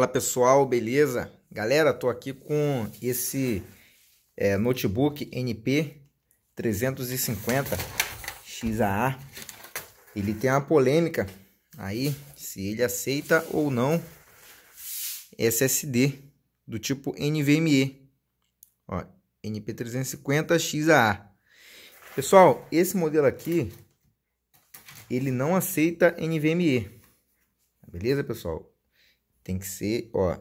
Fala pessoal, beleza? Galera, tô aqui com esse é, notebook NP 350 XAA. Ele tem uma polêmica aí se ele aceita ou não SSD do tipo NVMe. Ó, NP 350 XAA. Pessoal, esse modelo aqui ele não aceita NVMe. Beleza, pessoal? Tem que ser, ó,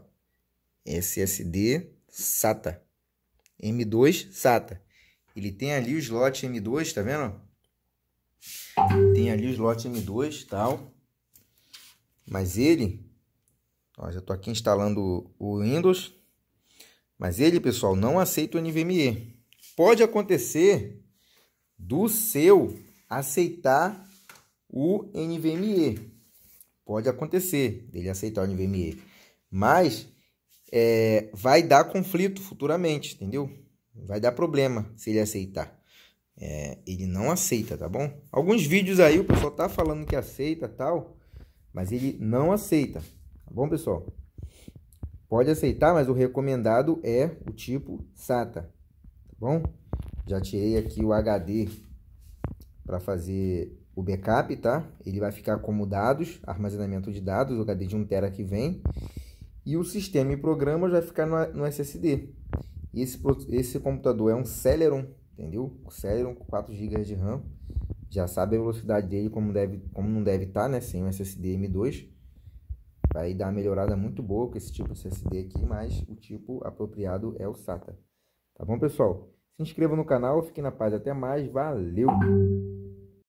SSD SATA. M2 SATA. Ele tem ali o slot M2, tá vendo? Tem ali o slot M2 tal. Mas ele, ó, já tô aqui instalando o Windows. Mas ele, pessoal, não aceita o NVMe. Pode acontecer do seu aceitar o NVMe. Pode acontecer dele aceitar o NVMe. Mas é, vai dar conflito futuramente, entendeu? Vai dar problema se ele aceitar. É, ele não aceita, tá bom? Alguns vídeos aí o pessoal tá falando que aceita tal, mas ele não aceita, tá bom, pessoal? Pode aceitar, mas o recomendado é o tipo SATA, tá bom? Já tirei aqui o HD para fazer o backup, tá? Ele vai ficar como dados, armazenamento de dados, o HD de 1 tera que vem. E o sistema e programas vai ficar no, SSD. E esse, esse computador é um Celeron, entendeu? Celeron com 4 GB de RAM. Já sabe a velocidade dele, como, deve, como não deve estar, tá, né? Sem o SSD M2. Vai dar uma melhorada muito boa com esse tipo de SSD aqui, mas o tipo apropriado é o SATA. Tá bom, pessoal? Se inscreva no canal, fique na paz. Até mais. Valeu!